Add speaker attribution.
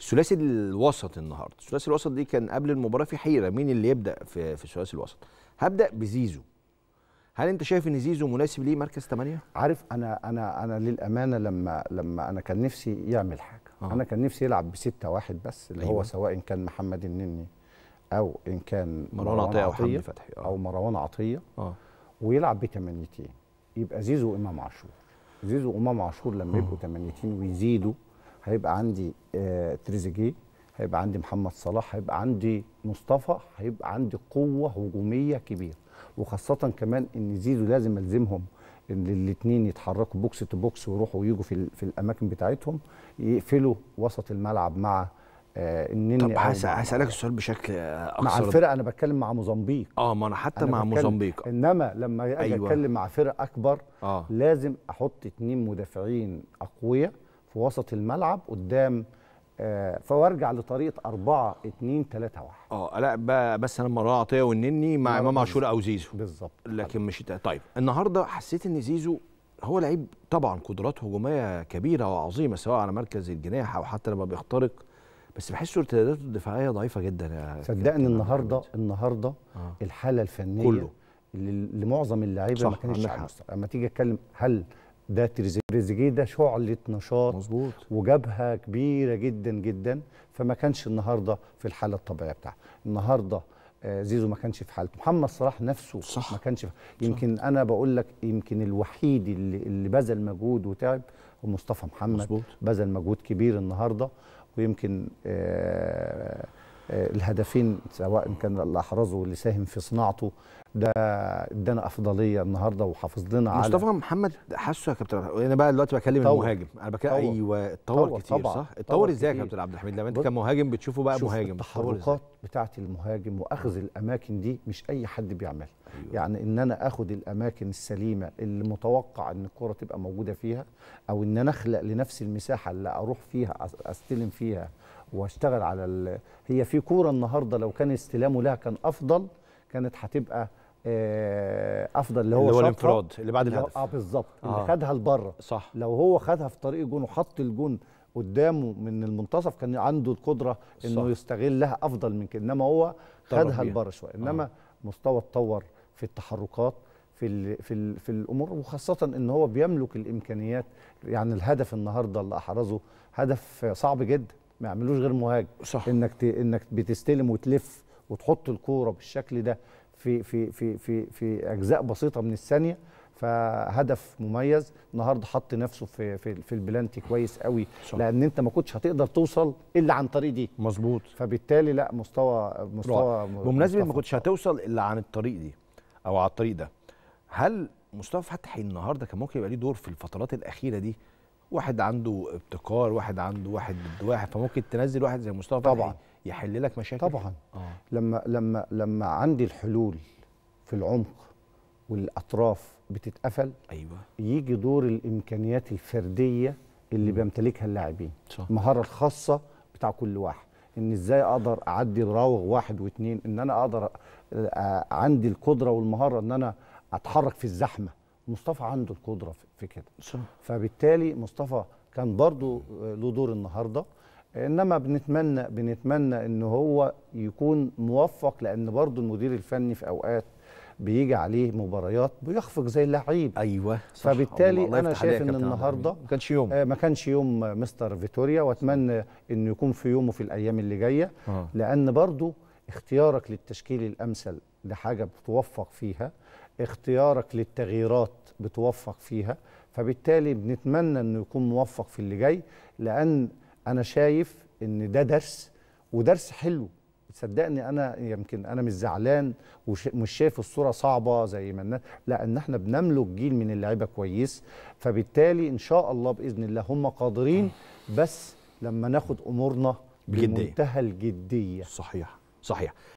Speaker 1: ثلاثي الوسط النهارده ثلاثي الوسط دي كان قبل المباراه في حيره مين اللي يبدا في في ثلاثي الوسط هبدا بزيزو هل انت شايف ان زيزو مناسب ليه مركز 8 عارف انا انا انا للامانه لما لما انا كان نفسي يعمل حاجه أوه. انا كان نفسي يلعب بستة واحد بس اللي أيوة. هو سواء إن كان محمد النني او ان كان مروان عطيه او حمدي فتحي أه. او مروان عطيه اه ويلعب بتمنيتين يبقى زيزو وامام عاشور زيزو وامام عاشور لما أه. يبقوا تمنيتين ويزيدوا هيبقى عندي آه، تريزيجيه هيبقى عندي محمد صلاح هيبقى عندي مصطفى هيبقى عندي قوه هجوميه كبيره وخاصه كمان ان زيزو لازم الزمهم ان الاثنين يتحركوا بوكس تو بوكس ويروحوا ويجوا في, في الاماكن بتاعتهم يقفلوا وسط الملعب مع آه، النني طب هسالك السؤال بشكل اكثر مع الفرق انا بتكلم مع موزمبيق اه ما انا حتى أنا مع موزمبيق انما لما اجي أيوة. اتكلم مع فرق اكبر آه. لازم احط اثنين مدافعين اقوياء في وسط الملعب قدام آه، فوارجع لطريقه 4 2 3 1 اه لا بس انا مره عطيه والنني مع امام عاشور او زيزو بالظبط لكن مش طيب النهارده حسيت ان زيزو هو لعيب طبعا قدرات هجوميه كبيره وعظيمه سواء على مركز الجناح او حتى لما بيخترق بس بحسه ارتداداته الدفاعيه ضعيفه جدا صدقني النهارده عمد. النهارده آه. الحاله الفنيه كله لمعظم اللعيبه ما كانش على لما تيجي اتكلم هل ده تريزيجيه تريزيجيه ده شعله نشاط مظبوط وجبهه كبيره جدا جدا فما كانش النهارده في الحاله الطبيعيه بتاعته النهارده آه، زيزو ما كانش في حالته محمد صلاح نفسه صح. ما كانش في يمكن صح. انا بقول لك يمكن الوحيد اللي, اللي بذل مجهود وتعب هو مصطفى محمد مظبوط. بذل مجهود كبير النهارده ويمكن آآ آه، آآ آه، الهدفين سواء كان اللي احرزه واللي ساهم في صناعته ده ادانا افضليه النهارده وحافظ لنا على مصطفى محمد حاسه يا كابتن انا بقى دلوقتي بكلم طور. المهاجم انا بكلم طور. ايوه اتطور كتير طبعا. صح اتطور ازاي يا كابتن عبد الحميد لما انت كمهاجم بتشوفه بقى شوف مهاجم التحركات بتاعه المهاجم واخذ الاماكن دي مش اي حد بيعملها أيوة. يعني ان انا اخذ الاماكن السليمه اللي متوقع ان الكره تبقى موجوده فيها او ان انا اخلق لنفسي المساحه اللي اروح فيها استلم فيها واشتغل على ال... هي في كوره النهارده لو كان استلامه لها كان افضل كانت هتبقى آه، افضل اللي هو اللي هو الانفراد اللي بعد الهدف اه بالظبط اللي آه. خدها لبره صح لو هو خدها في طريق الجون وحط الجون قدامه من المنتصف كان عنده القدره انه يستغلها افضل من كده انما هو خدها لبره شويه آه. انما آه. مستوى اتطور في التحركات في الـ في الـ في الامور وخاصه ان هو بيملك الامكانيات يعني الهدف النهارده اللي احرزه هدف صعب جدا ما يعملوش غير مهاجم صح انك انك بتستلم وتلف وتحط الكوره بالشكل ده في في في في في اجزاء بسيطه من الثانيه فهدف مميز النهارده حط نفسه في في, في البلانتي كويس قوي لان انت ما كنتش هتقدر توصل الا عن طريق دي مظبوط فبالتالي لا مستوى مستوى بمناسبه ما كنتش هتوصل الا عن الطريق دي او على الطريق ده هل مصطفى فتحي النهارده كان ممكن يبقى ليه دور في الفترات الاخيره دي واحد عنده ابتكار واحد عنده واحد ضد واحد فممكن تنزل واحد زي مصطفى طبعا يحل لك مشاكل طبعا آه. لما لما لما عندي الحلول في العمق والاطراف بتتقفل ايوه يجي دور الامكانيات الفرديه اللي م. بيمتلكها اللاعبين المهاره الخاصه بتاع كل واحد ان ازاي اقدر اعدي راوغ واحد واثنين ان انا اقدر آه، عندي القدره والمهاره ان انا اتحرك في الزحمه مصطفى عنده القدره في كده صح. فبالتالي مصطفى كان برضه له دور النهارده انما بنتمنى بنتمنى ان هو يكون موفق لان برضه المدير الفني في اوقات بيجي عليه مباريات بيخفق زي اللعيب ايوه صح فبالتالي الله انا شايف ان النهارده نعم. ما كانش يوم آه ما كانش يوم آه، مستر فيتوريا واتمنى انه يكون في يومه في الايام اللي جايه آه. لان برضه اختيارك للتشكيل الامثل لحاجه بتوفق فيها اختيارك للتغييرات بتوفق فيها فبالتالي بنتمنى انه يكون موفق في اللي جاي لان انا شايف ان ده درس ودرس حلو صدقني انا يمكن انا مش زعلان ومش شايف الصوره صعبه زي ما الناس لا ان احنا بنملك جيل من اللعيبه كويس فبالتالي ان شاء الله باذن الله هم قادرين بس لما ناخد امورنا بجدية. بمنتهى الجديه صحيح صحيح